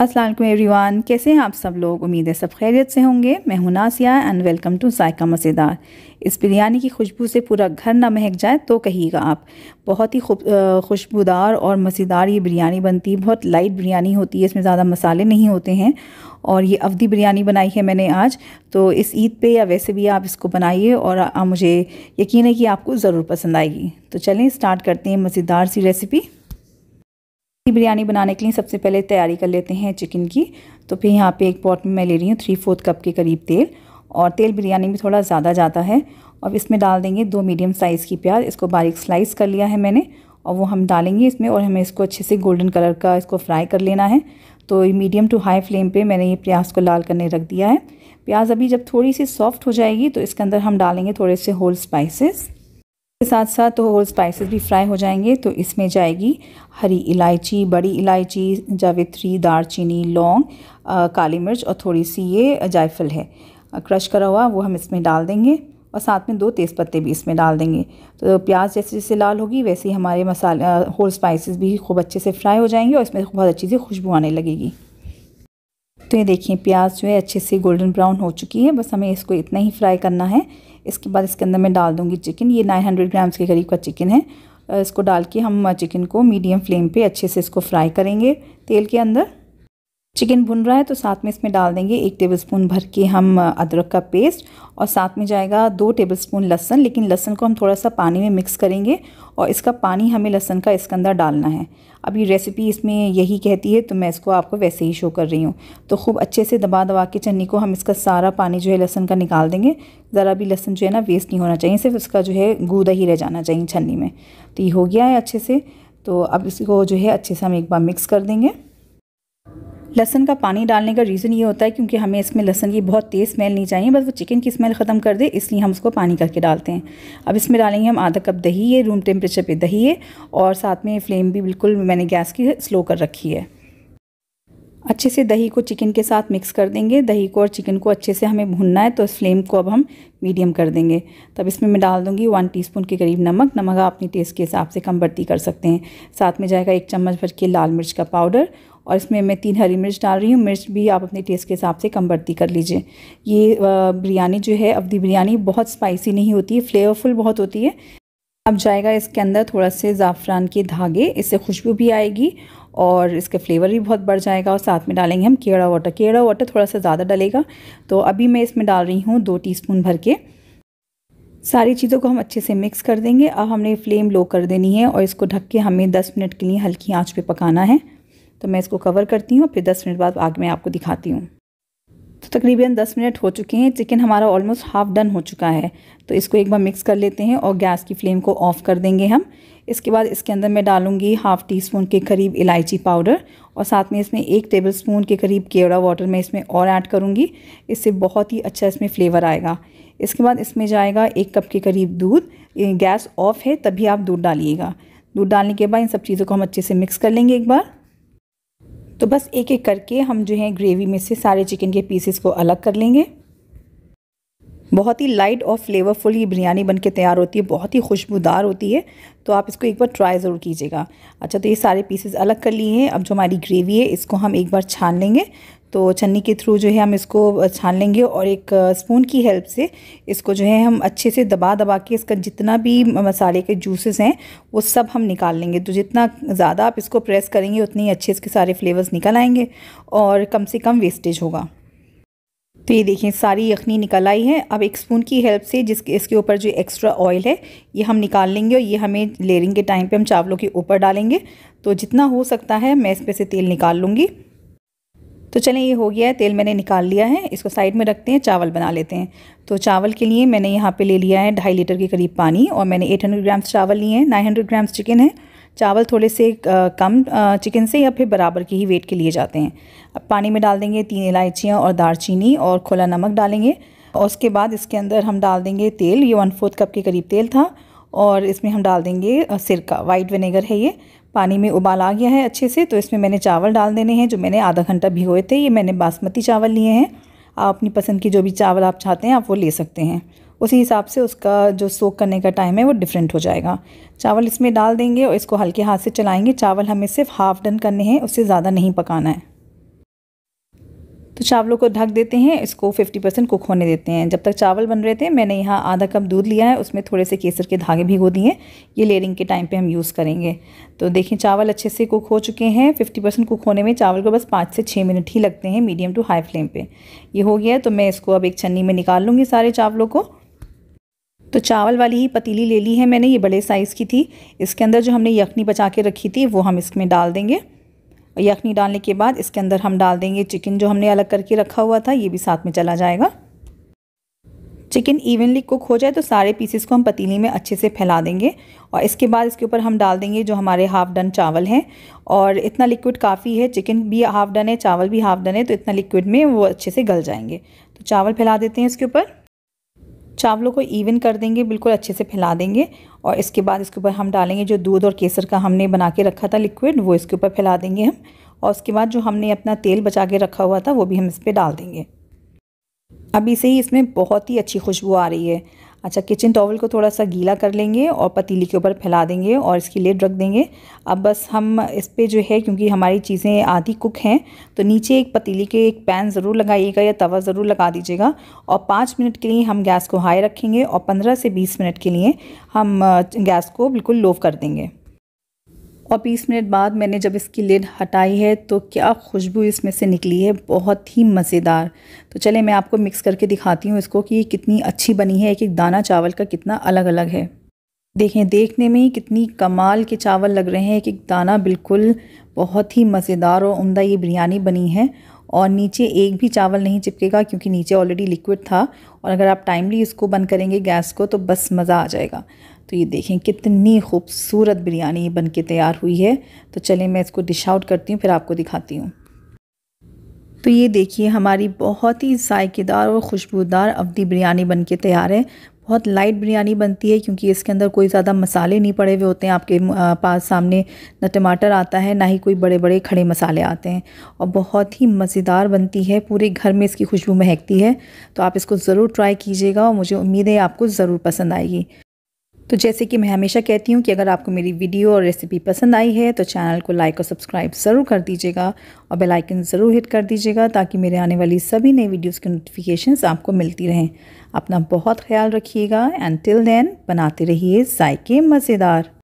Aslam everyone कैसे हैं आप सब लोग उम्मीद है सब खैरियत से होंगे मैं हूं Nasia and welcome to Zaiqa Mazedar इस बिरयानी की खुशबू से पूरा घर ना महक जाए तो कहिएगा आप बहुत ही खुशबूदार और मज़ेदार ये बिरयानी बनती है बहुत लाइट बिरयानी होती है इसमें ज़्यादा मसाले नहीं होते हैं और ये अवधी बिरयानी बनाई है मैंने आज तो इस ईद पे या वैसे भी आप इसको बनाइए और आ, मुझे यकीन है कि आपको ज़रूर पसंद आएगी तो चलें स्टार्ट करते हैं मज़ेदार सी रेसिपी बिरयानी बनाने के लिए सबसे पहले तैयारी कर लेते हैं चिकन की तो फिर यहाँ पे एक पॉट में मैं ले रही हूँ थ्री फोर्थ कप के करीब तेल और तेल बिरयानी में थोड़ा ज़्यादा जाता है अब इसमें डाल देंगे दो मीडियम साइज़ की प्याज इसको बारीक स्लाइस कर लिया है मैंने और वो हम डालेंगे इसमें और हमें इसको अच्छे से गोल्डन कलर का इसको फ्राई कर लेना है तो मीडियम टू हाई फ्लेम पे मैंने ये प्याज को लाल करने रख दिया है प्याज अभी जब थोड़ी सी सॉफ्ट हो जाएगी तो इसके अंदर हम डालेंगे थोड़े से होल स्पाइसेस इसके साथ साथ तो होल स्पाइसेस भी फ्राई हो जाएंगे तो इसमें जाएगी हरी इलायची बड़ी इलायची जावित्री दारचीनी लौंग काली मिर्च और थोड़ी सी ये जायफल है क्रश करा हुआ वो हम इसमें डाल देंगे और साथ में दो तेज़पत्ते भी इसमें डाल देंगे तो प्याज जैसे जैसे लाल होगी वैसे ही हमारे मसाले होल स्पाइसेस भी खूब अच्छे से फ्राई हो जाएंगे और इसमें बहुत अच्छी से खुशबू आने लगेगी तो ये देखिए प्याज जो है अच्छे से गोल्डन ब्राउन हो चुकी है बस हमें इसको इतना ही फ्राई करना है इसके बाद इसके अंदर मैं डाल दूँगी चिकन ये नाइन हंड्रेड ग्राम्स के करीब का चिकन है इसको डाल के हम चिकन को मीडियम फ्लेम पे अच्छे से इसको फ्राई करेंगे तेल के अंदर चिकन भुन रहा है तो साथ में इसमें डाल देंगे एक टेबलस्पून भर के हम अदरक का पेस्ट और साथ में जाएगा दो टेबलस्पून लहसन लेकिन लहसन को हम थोड़ा सा पानी में मिक्स करेंगे और इसका पानी हमें लहसन का इसके अंदर डालना है अब ये रेसिपी इसमें यही कहती है तो मैं इसको आपको वैसे ही शो कर रही हूँ तो खूब अच्छे से दबा दबा के चन्नी को हम इसका सारा पानी जो है लहसन का निकाल देंगे ज़रा भी लहसन जो है ना वेस्ट नहीं होना चाहिए सिर्फ उसका जो है गूदा ही रह जाना चाहिए छन्नी में तो ये हो गया है अच्छे से तो अब इसको जो है अच्छे से हम एक बार मिक्स कर देंगे लहसन का पानी डालने का रीज़न ये होता है क्योंकि हमें इसमें लहसन की बहुत तेज़ स्मेल नहीं चाहिए बस वो चिकन की स्मेल ख़त्म कर दे इसलिए हम उसको पानी करके डालते हैं अब इसमें डालेंगे हम आधा कप दही है रूम टेम्परेचर पे दही है और साथ में फ्लेम भी बिल्कुल मैंने गैस की स्लो कर रखी है अच्छे से दही को चिकन के साथ मिक्स कर देंगे दही को और चिकन को अच्छे से हमें भूनना है तो इस फ्लेम को अब हम मीडियम कर देंगे तब इसमें मैं डाल दूंगी वन टीस्पून के करीब नमक नमक आप अपने टेस्ट के हिसाब से कम बढ़ती कर सकते हैं साथ में जाएगा एक चम्मच भर के लाल मिर्च का पाउडर और इसमें मैं तीन हरी मिर्च डाल रही हूँ मिर्च भी आप अपने टेस्ट के हिसाब से कम बढ़ती कर लीजिए ये बिरयानी जो है अवधि बिरयानी बहुत स्पाइसी नहीं होती है फ्लेवरफुल बहुत होती है अब जाएगा इसके अंदर थोड़ा से ज़ाफ़रान के धागे इससे खुशबू भी आएगी और इसका फ्लेवर भी बहुत बढ़ जाएगा और साथ में डालेंगे हम केड़ा वाटर केड़ा वाटर थोड़ा सा ज़्यादा डलेगा तो अभी मैं इसमें डाल रही हूँ दो टी भर के सारी चीज़ों को हम अच्छे से मिक्स कर देंगे अब हमने फ्लेम लो कर देनी है और इसको ढक के हमें 10 मिनट के लिए हल्की आंच पे पकाना है तो मैं इसको कवर करती हूँ फिर दस मिनट बाद आग में आपको दिखाती हूँ तो तकरीबन दस मिनट हो चुके हैं चिकन हमारा ऑलमोस्ट हाफ़ डन हो चुका है तो इसको एक बार मिक्स कर लेते हैं और गैस की फ्लेम को ऑफ़ कर देंगे हम इसके बाद इसके अंदर मैं डालूंगी हाफ़ टी स्पून के करीब इलायची पाउडर और साथ में इसमें एक टेबल स्पून के करीब केवड़ा वाटर मैं इसमें और ऐड करूँगी इससे बहुत ही अच्छा इसमें फ्लेवर आएगा इसके बाद इसमें जाएगा एक कप के करीब दूध गैस ऑफ है तभी आप दूध डालिएगा दूध डालने के बाद इन सब चीज़ों को हम अच्छे से मिक्स कर लेंगे एक बार तो बस एक एक करके हम जो है ग्रेवी में से सारे चिकन के पीसेस को अलग कर लेंगे बहुत ही लाइट और फ्लेवरफुल ये बिरयानी बन के तैयार होती है बहुत ही खुशबूदार होती है तो आप इसको एक बार ट्राई ज़रूर कीजिएगा अच्छा तो ये सारे पीसेस अलग कर लिए हैं अब जो हमारी ग्रेवी है इसको हम एक बार छान लेंगे तो छन्नी के थ्रू जो है हम इसको छान लेंगे और एक स्पून की हेल्प से इसको जो है हम अच्छे से दबा दबा के इसका जितना भी मसाले के जूसेस हैं वो सब हम निकाल लेंगे तो जितना ज़्यादा आप इसको प्रेस करेंगे उतने ही अच्छे इसके सारे फ्लेवर्स निकल आएंगे और कम से कम वेस्टेज होगा तो ये देखें सारी यखनी निकल आई है अब एक स्पून की हेल्प से जिस इसके ऊपर जो एक्स्ट्रा ऑयल है ये हम निकाल लेंगे और ये हमें लेयरिंग के टाइम पे हम चावलों के ऊपर डालेंगे तो जितना हो सकता है मैं इस पर से तेल निकाल लूँगी तो चलें ये हो गया है तेल मैंने निकाल लिया है इसको साइड में रखते हैं चावल बना लेते हैं तो चावल के लिए मैंने यहाँ पर ले लिया है ढाई लीटर के करीब पानी और मैंने एट ग्राम्स चावल लिए हैं हंड्रेड ग्राम्स चिकन है चावल थोड़े से कम चिकन से या फिर बराबर के ही वेट के लिए जाते हैं अब पानी में डाल देंगे तीन इलायचियाँ और दारचीनी और खोला नमक डालेंगे और उसके बाद इसके अंदर हम डाल देंगे तेल ये वन फोर्थ कप के करीब तेल था और इसमें हम डाल देंगे सिरका वाइट विनेगर है ये पानी में उबाल आ गया है अच्छे से तो इसमें मैंने चावल डाल देने हैं जो मैंने आधा घंटा भिगोए थे ये मैंने बासमती चावल लिए हैं आप अपनी पसंद की जो भी चावल आप चाहते हैं आप वो ले सकते हैं उसी हिसाब से उसका जो सोक करने का टाइम है वो डिफरेंट हो जाएगा चावल इसमें डाल देंगे और इसको हल्के हाथ से चलाएंगे चावल हमें सिर्फ हाफ डन करने हैं उससे ज़्यादा नहीं पकाना है तो चावलों को ढक देते हैं इसको 50 परसेंट कुक होने देते हैं जब तक चावल बन रहे थे मैंने यहाँ आधा कप दूध लिया है उसमें थोड़े से केसर के धागे भी हो दिए ये लेयरिंग के टाइम पे हम यूज़ करेंगे तो देखें चावल अच्छे से कुक हो चुके हैं 50 परसेंट कुक होने में चावल को बस पाँच से छः मिनट ही लगते हैं मीडियम टू हाई फ्लेम पर ये हो गया तो मैं इसको अब एक छन्नी में निकाल लूँगी सारे चावलों को तो चावल वाली ही पतीली ले ली है मैंने ये बड़े साइज़ की थी इसके अंदर जो हमने यखनी बचा के रखी थी वो हम इसमें डाल देंगे और यखनी डालने के बाद इसके अंदर हम डाल देंगे चिकन जो हमने अलग करके रखा हुआ था ये भी साथ में चला जाएगा चिकन इवनली कुक हो जाए तो सारे पीसेस को हम पतीली में अच्छे से फैला देंगे और इसके बाद इसके ऊपर हम डाल देंगे जो हमारे हाफ़ डन चावल हैं और इतना लिक्विड काफ़ी है चिकन भी हाफ़ डन है चावल भी हाफ़ डन है तो इतना लिक्विड में वो अच्छे से गल जाएंगे तो चावल फैला देते हैं इसके ऊपर चावलों को इवन कर देंगे बिल्कुल अच्छे से फैला देंगे और इसके बाद इसके ऊपर हम डालेंगे जो दूध और केसर का हमने बना के रखा था लिक्विड वो इसके ऊपर फैला देंगे हम और उसके बाद जो हमने अपना तेल बचा के रखा हुआ था वो भी हम इस पर डाल देंगे अभी से ही इसमें बहुत ही अच्छी खुशबू आ रही है अच्छा किचन टॉवल को थोड़ा सा गीला कर लेंगे और पतीली के ऊपर फैला देंगे और इसकी लेड रख देंगे अब बस हम इस पर जो है क्योंकि हमारी चीज़ें आधी कुक हैं तो नीचे एक पतीली के एक पैन ज़रूर लगाइएगा या तवा ज़रूर लगा दीजिएगा और पाँच मिनट के लिए हम गैस को हाई रखेंगे और पंद्रह से बीस मिनट के लिए हम गैस को बिल्कुल लोव कर देंगे और 20 मिनट बाद मैंने जब इसकी लिड हटाई है तो क्या खुशबू इसमें से निकली है बहुत ही मज़ेदार तो चले मैं आपको मिक्स करके दिखाती हूँ इसको कि कितनी अच्छी बनी है एक एक दाना चावल का कितना अलग अलग है देखें देखने में ही कितनी कमाल के चावल लग रहे हैं एक एक दाना बिल्कुल बहुत ही मज़ेदार और उमदा ये बिरयानी बनी है और नीचे एक भी चावल नहीं चिपकेगा क्योंकि नीचे ऑलरेडी लिक्विड था और अगर आप टाइमली इसको बंद करेंगे गैस को तो बस मज़ा आ जाएगा तो ये देखें कितनी खूबसूरत बिरयानी बन के तैयार हुई है तो चलें मैं इसको डिश आउट करती हूँ फिर आपको दिखाती हूँ तो ये देखिए हमारी बहुत ही जायकेदार और खुशबूदार अवधि बिरयानी बन के तैयार है बहुत लाइट बिरयानी बनती है क्योंकि इसके अंदर कोई ज़्यादा मसाले नहीं पड़े हुए होते हैं आपके पास सामने न टमाटर आता है ना ही कोई बड़े बड़े खड़े मसाले आते हैं और बहुत ही मज़ेदार बनती है पूरे घर में इसकी खुशबू महकती है तो आप इसको ज़रूर ट्राई कीजिएगा और मुझे उम्मीद है आपको ज़रूर पसंद आएगी तो जैसे कि मैं हमेशा कहती हूँ कि अगर आपको मेरी वीडियो और रेसिपी पसंद आई है तो चैनल को लाइक और सब्सक्राइब ज़रूर कर दीजिएगा और बेल आइकन ज़रूर हिट कर दीजिएगा ताकि मेरे आने वाली सभी नई वीडियोस की नोटिफिकेशंस आपको मिलती रहें अपना बहुत ख्याल रखिएगा एंड टिल देन बनाते रहिए जायके मज़ेदार